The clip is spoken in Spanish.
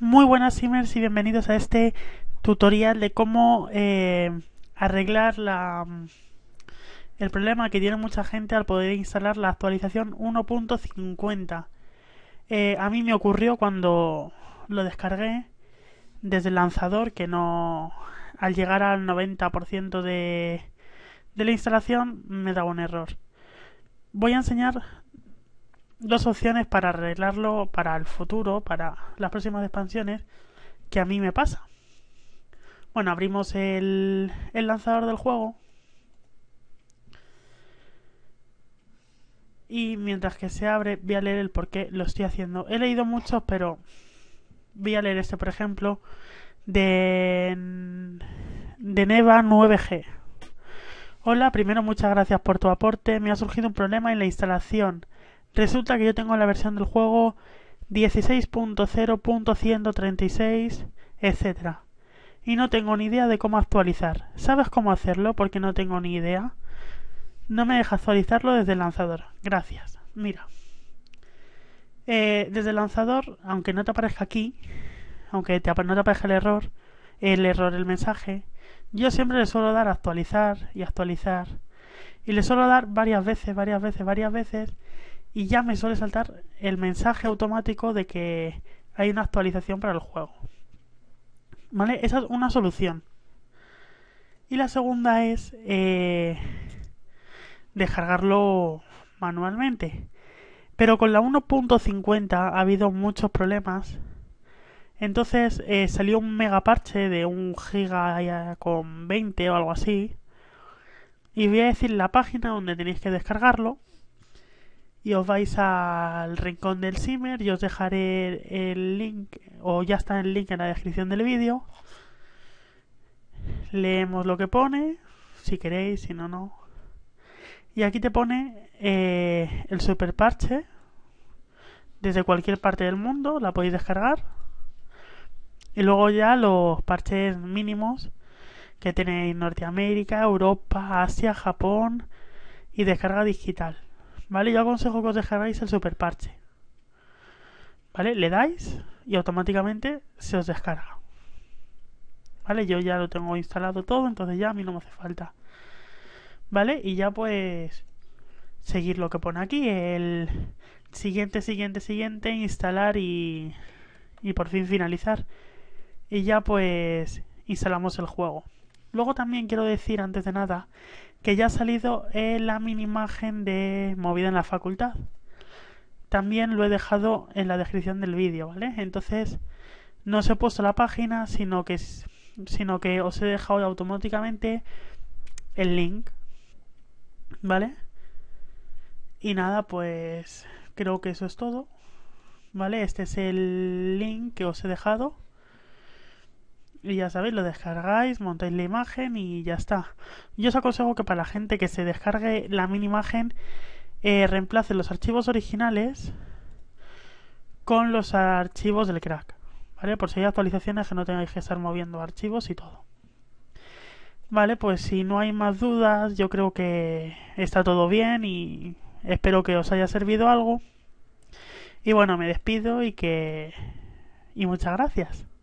Muy buenas simmers y bienvenidos a este tutorial de cómo eh, arreglar mm, el problema que tiene mucha gente al poder instalar la actualización 1.50. Eh, a mí me ocurrió cuando lo descargué desde el lanzador que no al llegar al 90% de, de la instalación me daba un error. Voy a enseñar dos opciones para arreglarlo para el futuro, para las próximas expansiones, que a mí me pasa. Bueno, abrimos el, lanzador del juego. Y mientras que se abre, voy a leer el por qué lo estoy haciendo. He leído muchos, pero voy a leer este, por ejemplo, de, de Neva 9G. Hola, primero muchas gracias por tu aporte. Me ha surgido un problema en la instalación Resulta que yo tengo la versión del juego 16.0.136, etc. Y no tengo ni idea de cómo actualizar. ¿Sabes cómo hacerlo? Porque no tengo ni idea. No me deja actualizarlo desde el lanzador. Gracias. Mira. Eh, desde el lanzador, aunque no te aparezca aquí, aunque te, no te aparezca el error, el error, el mensaje, yo siempre le suelo dar actualizar y actualizar. Y le suelo dar varias veces, varias veces, varias veces y ya me suele saltar el mensaje automático de que hay una actualización para el juego. ¿Vale? Esa es una solución. Y la segunda es eh, descargarlo manualmente. Pero con la 1.50 ha habido muchos problemas. Entonces eh, salió un mega parche de un giga con 20 o algo así. Y voy a decir la página donde tenéis que descargarlo y os vais al rincón del Simmer y os dejaré el link o ya está el link en la descripción del vídeo. Leemos lo que pone, si queréis, si no, no. Y aquí te pone eh, el super parche desde cualquier parte del mundo, la podéis descargar. Y luego ya los parches mínimos que tenéis Norteamérica, Europa, Asia, Japón y descarga digital. ¿vale? Yo aconsejo que os dejáis el super parche. ¿Vale? Le dais y automáticamente se os descarga. ¿Vale? Yo ya lo tengo instalado todo, entonces ya a mí no me hace falta. ¿Vale? Y ya pues seguir lo que pone aquí, el siguiente, siguiente, siguiente, instalar y, y por fin finalizar. Y ya pues instalamos el juego. Luego también quiero decir antes de nada que ya ha salido en eh, la mini imagen de movida en la facultad. También lo he dejado en la descripción del vídeo, ¿vale? Entonces, no os he puesto la página, sino que, sino que os he dejado automáticamente el link, ¿vale? Y nada, pues creo que eso es todo, ¿vale? Este es el link que os he dejado y ya sabéis, lo descargáis, montáis la imagen y ya está. Yo os aconsejo que para la gente que se descargue la mini imagen, eh, reemplace los archivos originales con los archivos del crack, ¿vale? Por si hay actualizaciones que no tengáis que estar moviendo archivos y todo. Vale, pues si no hay más dudas, yo creo que está todo bien y espero que os haya servido algo. Y bueno, me despido y que... y muchas gracias.